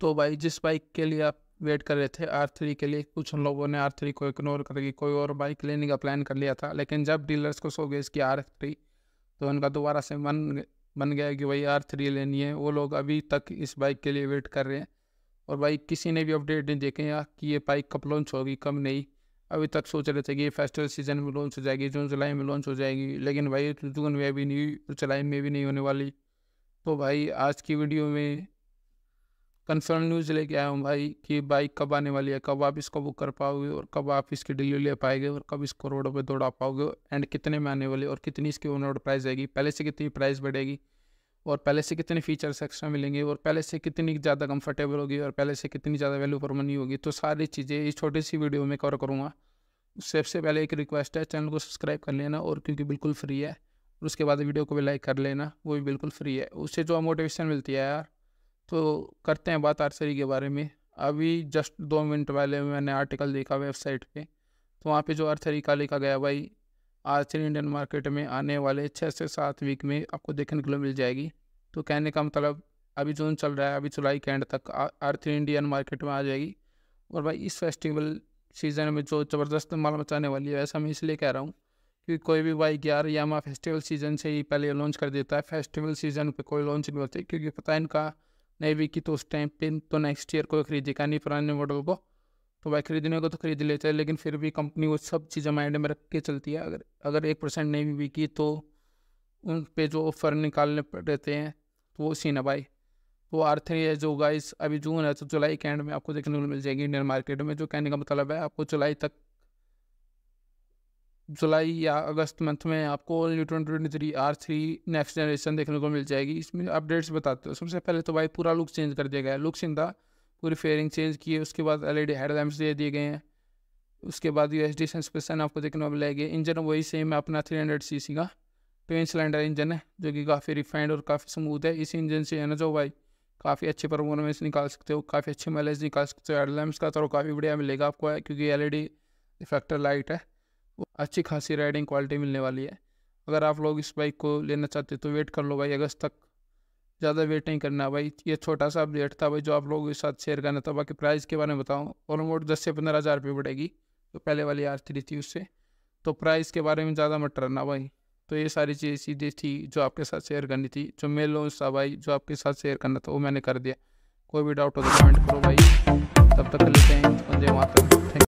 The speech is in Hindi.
तो भाई जिस बाइक के लिए आप वेट कर रहे थे आर थ्री के लिए कुछ लोगों ने आर थ्री को इग्नोर करके कोई और बाइक लेने का प्लान कर लिया था लेकिन जब डीलर्स को सो गए इसकी आर थ्री तो उनका दोबारा से मन बन गया कि भाई आर थ्री लेनी है वो लोग अभी तक इस बाइक के लिए वेट कर रहे हैं और भाई किसी ने भी अपडेट नहीं देखे यार कि ये बाइक कब लॉन्च होगी कब नहीं अभी तक सोच रहे थे कि ये फेस्टिवल सीजन में लॉन्च हो जाएगी जून जुलाई में लॉन्च हो जाएगी लेकिन भाई जून में अभी नहीं जुलाई में भी नहीं होने वाली तो भाई आज की वीडियो में कंफर्म न्यूज़ लेके आया हूँ भाई कि बाइक कब आने वाली है कब आप इसको बुक कर पाओगे और कब आप इसकी डिलीवरी ले पाएंगे और कब इसको रोड पर दौड़ा पाओगे एंड कितने में आने वाली और कितनी इसकी ऑन रोड प्राइस आएगी पहले से कितनी प्राइस बढ़ेगी और पहले से कितने फीचर्स एक्स्ट्रा मिलेंगे और पहले से कितनी ज़्यादा कंफर्टेबल होगी और पहले से कितनी ज़्यादा वैल्यू फॉर मनी होगी तो सारी चीज़ें इस छोटी सी वीडियो में कवर करूँगा उससे सबसे पहले एक रिक्वेस्ट है चैनल को सब्सक्राइब कर लेना और क्योंकि बिल्कुल फ्री है और उसके बाद वीडियो को भी लाइक कर लेना वो भी बिल्कुल फ्री है उससे जो मोटिवेशन मिलती है यार तो करते हैं बात आर्चरी के बारे में अभी जस्ट दो मिनट पहले मैंने आर्टिकल देखा वेबसाइट पे तो वहाँ पे जो आर्चरी का लिखा गया भाई आर्चरी इंडियन मार्केट में आने वाले छः से सात वीक में आपको देखने के लिए मिल जाएगी तो कहने का मतलब अभी जून चल रहा है अभी जुलाई के एंड तक आर्चरी इंडियन मार्केट में आ जाएगी और भाई इस फेस्टिवल सीज़न में जो ज़बरदस्त माल मचाने वाली है ऐसा मैं इसलिए कह रहा हूँ क्योंकि कोई भी बाइक यार या फेस्टिवल सीज़न से ही पहले लॉन्च कर देता है फेस्टिवल सीज़न पे कोई लॉन्च नहीं होती क्योंकि पता है इनका नहीं कि तो उस टाइम पे तो नेक्स्ट ईयर को खरीदेगा नहीं पुराने मॉडल को तो भाई खरीदने को तो खरीद लेते हैं लेकिन फिर भी कंपनी वो सब चीज़ें माइंड में रख के चलती है अगर अगर एक परसेंट नहीं भी बिकी तो उन पे जो ऑफर निकालने रहते हैं तो वो सीन है भाई वो आर थ्री है जो गाइस अभी जून है तो जुलाई के एंड में आपको देखने को मिल जाएगी इंडियन मार्केट में जो कहने का मतलब है आपको जुलाई तक जुलाई या अगस्त मंथ में आपको all new twenty twenty three R three next generation देखने को मिल जाएगी इसमें अपडेट्स बताते हो सबसे पहले तो भाई पूरा लुक चेंज कर दिया गया है लुक था पूरी फेयरिंग चेंज की है उसके बाद एल ई डी हेडलैम्प्स दे दिए गए हैं उसके बाद यू एस डी संस्पेशन आपको देखने को मिलेगी इंजन वही सेम है अपना थ्री हंड्रेड सी सी का ट्वेन सिलेंडर इंजन है जो कि काफ़ी रिफाइंड और काफ़ी स्मूथ है इसी इंजन से है ना जो भाई काफ़ी अच्छे परफॉर्मेंस निकाल सकते हो काफ़ी अच्छे माइलेज निकाल सकते हो हेडलैम्प्स का तो काफ़ी बढ़िया मिलेगा आपको क्योंकि L E D reflector light है अच्छी खासी राइडिंग क्वालिटी मिलने वाली है अगर आप लोग इस बाइक को लेना चाहते हैं तो वेट कर लो भाई अगस्त तक ज़्यादा वेट नहीं करना भाई ये छोटा सा अपडेट था भाई जो आप लोगों के साथ शेयर करना था बाकी प्राइस के बारे में बताऊँ ऑलमोस्ट दस से पंद्रह हज़ार रुपये बढ़ेगी तो पहले वाली आर थ्री थी उससे तो प्राइस के बारे में ज़्यादा मटर ना भाई तो ये सारी चीज़ सीधी थी जो आपके साथ शेयर करनी थी जो मेल लो था भाई जो आपके साथ शेयर करना था वो मैंने कर दिया कोई भी डाउट हो तो कमेंट करो भाई तब तक लेते हैं वंदे थैंक